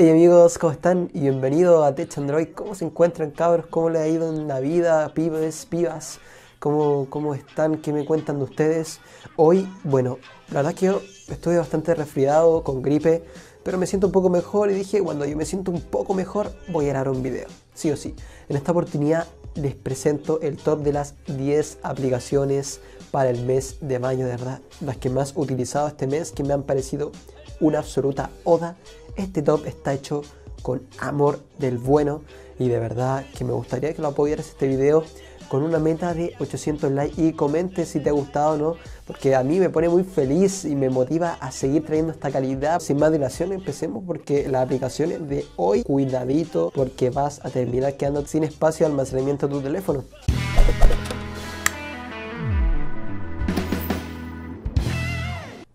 Hey amigos, ¿cómo están? Y bienvenidos a Tech Android. ¿Cómo se encuentran cabros? ¿Cómo les ha ido en la vida? Pibes, pibas, ¿cómo, cómo están? ¿Qué me cuentan de ustedes? Hoy, bueno, la verdad que yo estoy bastante resfriado, con gripe, pero me siento un poco mejor y dije, cuando yo me siento un poco mejor, voy a grabar un video. Sí o sí. En esta oportunidad les presento el top de las 10 aplicaciones para el mes de mayo, de verdad. Las que más he utilizado este mes, que me han parecido una absoluta oda. Este top está hecho con amor del bueno y de verdad que me gustaría que lo apoyaras este video con una meta de 800 likes y comente si te ha gustado o no, porque a mí me pone muy feliz y me motiva a seguir trayendo esta calidad. Sin más dilación, empecemos porque las aplicaciones de hoy, cuidadito, porque vas a terminar quedando sin espacio de almacenamiento de tu teléfono.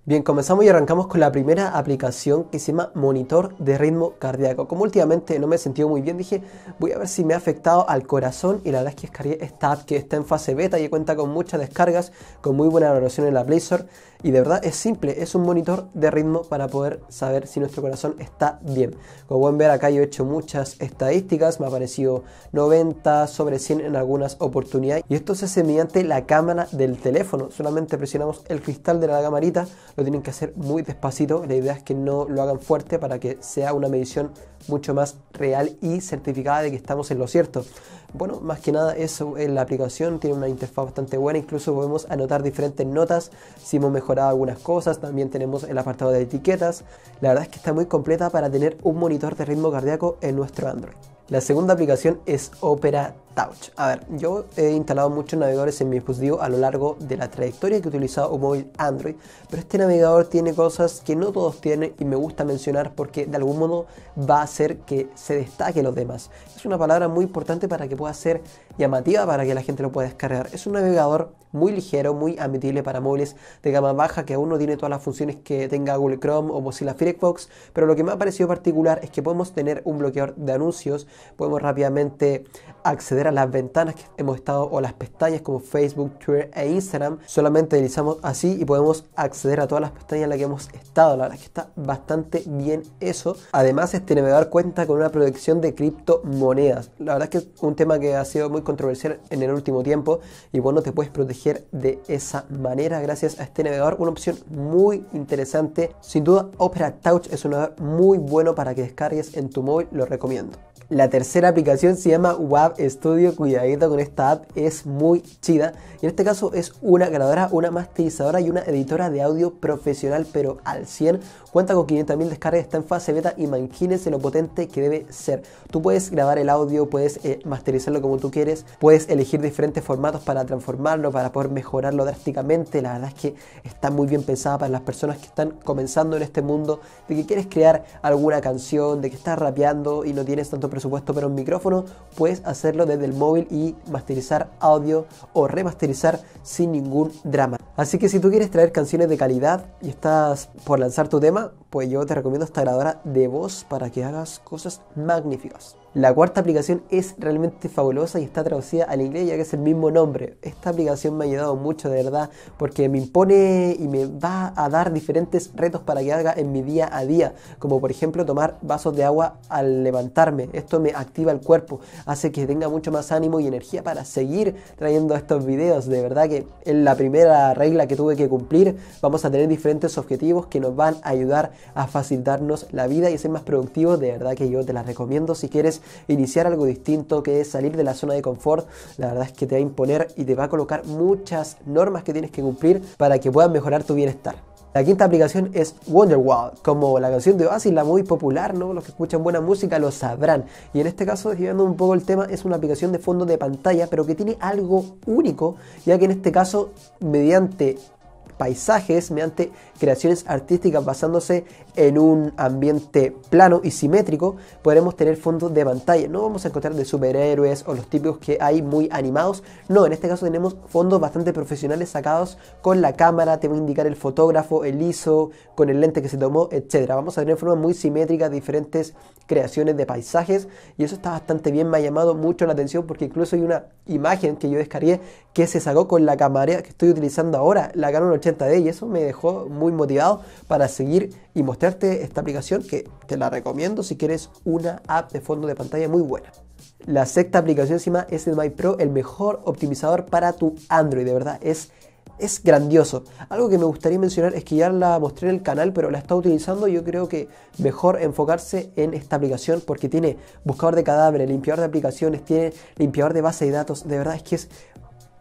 Bien, comenzamos y arrancamos con la primera aplicación que se llama Monitor de Ritmo Cardíaco. Como últimamente no me he sentido muy bien, dije, voy a ver si me ha afectado al corazón y la verdad es que es esta que está en fase beta y cuenta con muchas descargas, con muy buena valoración en la blazor. Y de verdad es simple, es un monitor de ritmo para poder saber si nuestro corazón está bien. Como pueden ver acá yo he hecho muchas estadísticas, me ha aparecido 90 sobre 100 en algunas oportunidades. Y esto se hace mediante la cámara del teléfono. Solamente presionamos el cristal de la camarita, lo tienen que hacer muy despacito. La idea es que no lo hagan fuerte para que sea una medición mucho más real y certificada de que estamos en lo cierto. Bueno, más que nada eso, es eh, la aplicación tiene una interfaz bastante buena, incluso podemos anotar diferentes notas si hemos mejorado algunas cosas, también tenemos el apartado de etiquetas, la verdad es que está muy completa para tener un monitor de ritmo cardíaco en nuestro Android. La segunda aplicación es Opera Touch. A ver, yo he instalado muchos navegadores en mi dispositivo a lo largo de la trayectoria que he utilizado un móvil Android, pero este navegador tiene cosas que no todos tienen y me gusta mencionar porque de algún modo va a hacer que se destaque los demás. Es una palabra muy importante para que pueda ser llamativa para que la gente lo pueda descargar. Es un navegador muy ligero, muy admitible para móviles de gama baja que aún no tiene todas las funciones que tenga Google Chrome o Mozilla Firefox, pero lo que me ha parecido particular es que podemos tener un bloqueador de anuncios, podemos rápidamente acceder a las ventanas que hemos estado o las pestañas como Facebook, Twitter e Instagram, solamente deslizamos así y podemos acceder a todas las pestañas en las que hemos estado, la verdad es que está bastante bien eso. Además este navegador cuenta con una protección de criptomonedas, la verdad es que es un tema que ha sido muy controversial en el último tiempo y bueno, te puedes proteger de esa manera gracias a este navegador. Una opción muy interesante. Sin duda, Opera Touch es un navegador muy bueno para que descargues en tu móvil, lo recomiendo. La tercera aplicación se llama Web Studio, cuidadito con esta app, es muy chida. Y en este caso es una grabadora, una masterizadora y una editora de audio profesional, pero al 100. Cuenta con 500.000 descargas, está en fase beta y manquines lo potente que debe ser. Tú puedes grabar el audio, puedes eh, masterizarlo como tú quieres, puedes elegir diferentes formatos para transformarlo, para poder mejorarlo drásticamente. La verdad es que está muy bien pensada para las personas que están comenzando en este mundo, de que quieres crear alguna canción, de que estás rapeando y no tienes tanto presupuesto supuesto pero un micrófono, puedes hacerlo desde el móvil y masterizar audio o remasterizar sin ningún drama. Así que si tú quieres traer canciones de calidad y estás por lanzar tu tema, pues yo te recomiendo esta grabadora de voz para que hagas cosas magníficas. La cuarta aplicación es realmente fabulosa y está traducida al inglés ya que es el mismo nombre. Esta aplicación me ha ayudado mucho de verdad porque me impone y me va a dar diferentes retos para que haga en mi día a día, como por ejemplo tomar vasos de agua al levantarme. Esto me activa el cuerpo, hace que tenga mucho más ánimo y energía para seguir trayendo estos videos. De verdad que en la primera regla que tuve que cumplir vamos a tener diferentes objetivos que nos van a ayudar a facilitarnos la vida y ser más productivos. De verdad que yo te las recomiendo si quieres iniciar algo distinto, que es salir de la zona de confort, la verdad es que te va a imponer y te va a colocar muchas normas que tienes que cumplir para que puedas mejorar tu bienestar. La quinta aplicación es Wonderwall, como la canción de Oasis, la muy popular, ¿no? Los que escuchan buena música lo sabrán. Y en este caso, desviando un poco el tema, es una aplicación de fondo de pantalla, pero que tiene algo único, ya que en este caso, mediante paisajes, mediante creaciones artísticas basándose en un ambiente plano y simétrico, podremos tener fondos de pantalla. No vamos a encontrar de superhéroes o los típicos que hay muy animados. No, en este caso tenemos fondos bastante profesionales sacados con la cámara, te voy a indicar el fotógrafo, el ISO, con el lente que se tomó, etc. Vamos a tener forma muy simétrica diferentes creaciones de paisajes y eso está bastante bien, me ha llamado mucho la atención porque incluso hay una imagen que yo descargué que se sacó con la cámara que estoy utilizando ahora, la Canon 80 de y eso me dejó muy motivado para seguir y mostrarte esta aplicación que te la recomiendo si quieres una app de fondo de pantalla muy buena. La sexta aplicación encima es el My Pro, el mejor optimizador para tu Android, de verdad, es es grandioso. Algo que me gustaría mencionar es que ya la mostré en el canal, pero la está utilizando. Yo creo que mejor enfocarse en esta aplicación porque tiene buscador de cadáveres, limpiador de aplicaciones, tiene limpiador de base de datos. De verdad es que es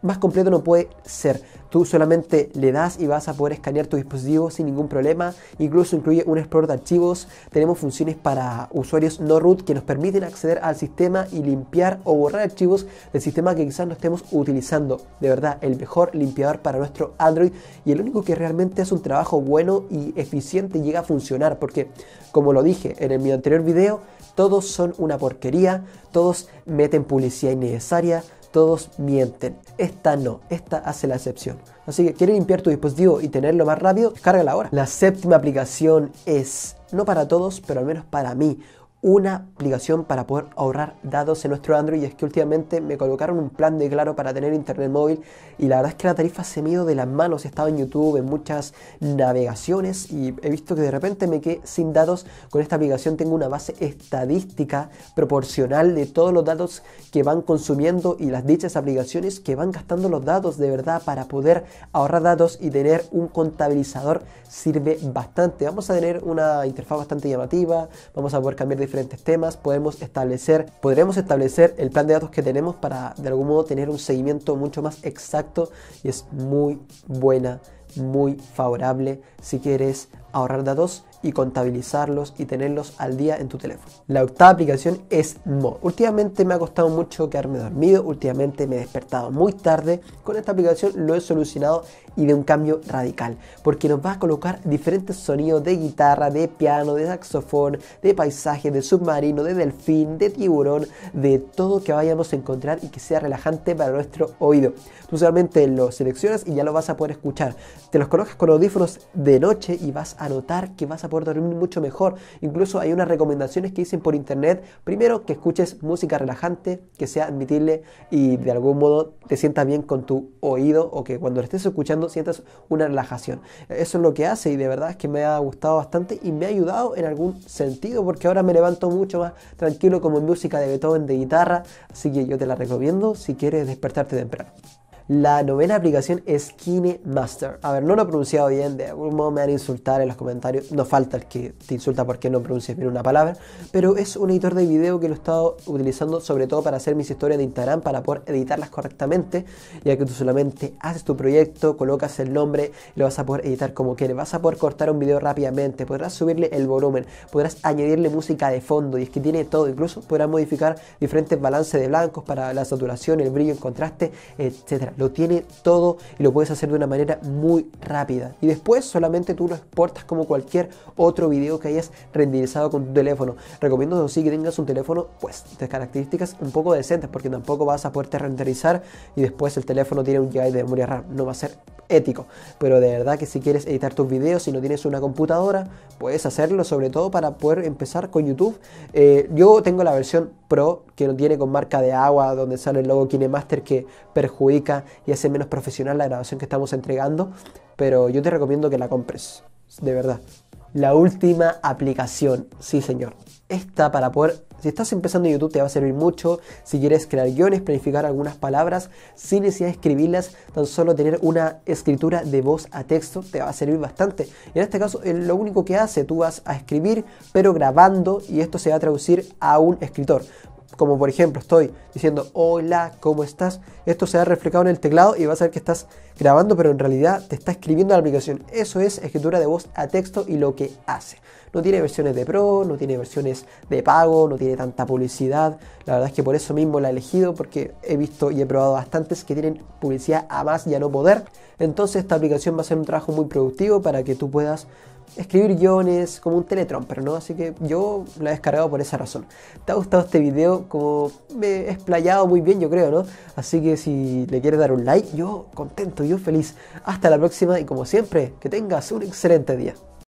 más completo no puede ser. Tú solamente le das y vas a poder escanear tu dispositivo sin ningún problema. Incluso incluye un explorador de archivos. Tenemos funciones para usuarios no root que nos permiten acceder al sistema y limpiar o borrar archivos del sistema que quizás no estemos utilizando. De verdad, el mejor limpiador para nuestro Android y el único que realmente es un trabajo bueno y eficiente y llega a funcionar. Porque, como lo dije en el, mi anterior video, todos son una porquería, todos meten publicidad innecesaria, todos mienten. Esta no, esta hace la excepción. Así que, ¿quieres limpiar tu dispositivo y tenerlo más rápido? Cárgala ahora. La séptima aplicación es, no para todos, pero al menos para mí, una aplicación para poder ahorrar datos en nuestro Android y es que últimamente me colocaron un plan de claro para tener internet móvil y la verdad es que la tarifa se me ha de las manos, he estado en YouTube, en muchas navegaciones y he visto que de repente me quedé sin datos, con esta aplicación tengo una base estadística proporcional de todos los datos que van consumiendo y las dichas aplicaciones que van gastando los datos de verdad para poder ahorrar datos y tener un contabilizador sirve bastante, vamos a tener una interfaz bastante llamativa, vamos a poder cambiar de temas, podemos establecer, podremos establecer el plan de datos que tenemos para de algún modo tener un seguimiento mucho más exacto y es muy buena, muy favorable si quieres ahorrar datos y contabilizarlos y tenerlos al día en tu teléfono. La octava aplicación es Mod. Últimamente me ha costado mucho quedarme dormido, últimamente me he despertado muy tarde. Con esta aplicación lo he solucionado y de un cambio radical, porque nos va a colocar diferentes sonidos de guitarra, de piano, de saxofón, de paisaje, de submarino, de delfín, de tiburón, de todo que vayamos a encontrar y que sea relajante para nuestro oído. Tú solamente lo seleccionas y ya lo vas a poder escuchar. Te los colocas con audífonos de noche y vas a notar que vas a poder dormir mucho mejor. Incluso hay unas recomendaciones que dicen por internet, primero que escuches música relajante, que sea admitible y de algún modo te sientas bien con tu oído o que cuando lo estés escuchando sientas una relajación. Eso es lo que hace y de verdad es que me ha gustado bastante y me ha ayudado en algún sentido porque ahora me levanto mucho más tranquilo como en música de Beethoven de guitarra, así que yo te la recomiendo si quieres despertarte temprano. La novena aplicación es KineMaster. A ver, no lo he pronunciado bien, de algún modo me van a insultar en los comentarios. No falta el que te insulta porque no pronuncias bien una palabra, pero es un editor de video que lo he estado utilizando sobre todo para hacer mis historias de Instagram, para poder editarlas correctamente, ya que tú solamente haces tu proyecto, colocas el nombre lo vas a poder editar como quieres. Vas a poder cortar un video rápidamente, podrás subirle el volumen, podrás añadirle música de fondo y es que tiene todo, incluso podrás modificar diferentes balances de blancos para la saturación, el brillo, el contraste, etcétera. Lo tiene todo y lo puedes hacer de una manera muy rápida. Y después solamente tú lo exportas como cualquier otro video que hayas renderizado con tu teléfono. Recomiendo sí que tengas un teléfono pues de características un poco decentes porque tampoco vas a poderte renderizar y después el teléfono tiene un GB de memoria RAM. No va a ser ético. Pero de verdad que si quieres editar tus videos, si no tienes una computadora, puedes hacerlo sobre todo para poder empezar con YouTube. Eh, yo tengo la versión Pro que no tiene con marca de agua, donde sale el logo KineMaster que perjudica y hace menos profesional la grabación que estamos entregando, pero yo te recomiendo que la compres, de verdad. La última aplicación, sí señor. Esta para poder, si estás empezando en YouTube te va a servir mucho, si quieres crear guiones, planificar algunas palabras, sin necesidad de escribirlas, tan solo tener una escritura de voz a texto te va a servir bastante. Y en este caso lo único que hace, tú vas a escribir, pero grabando y esto se va a traducir a un escritor como por ejemplo estoy diciendo hola, ¿cómo estás? Esto se ha reflejado en el teclado y vas a ver que estás grabando, pero en realidad te está escribiendo la aplicación. Eso es escritura de voz a texto y lo que hace. No tiene versiones de pro, no tiene versiones de pago, no tiene tanta publicidad. La verdad es que por eso mismo la he elegido, porque he visto y he probado bastantes que tienen publicidad a más y a no poder. Entonces esta aplicación va a ser un trabajo muy productivo para que tú puedas escribir guiones como un pero ¿no? Así que yo la he descargado por esa razón. ¿Te ha gustado este video? Como me he explayado muy bien, yo creo, ¿no? Así que si le quieres dar un like, yo contento, yo feliz. Hasta la próxima y como siempre, que tengas un excelente día.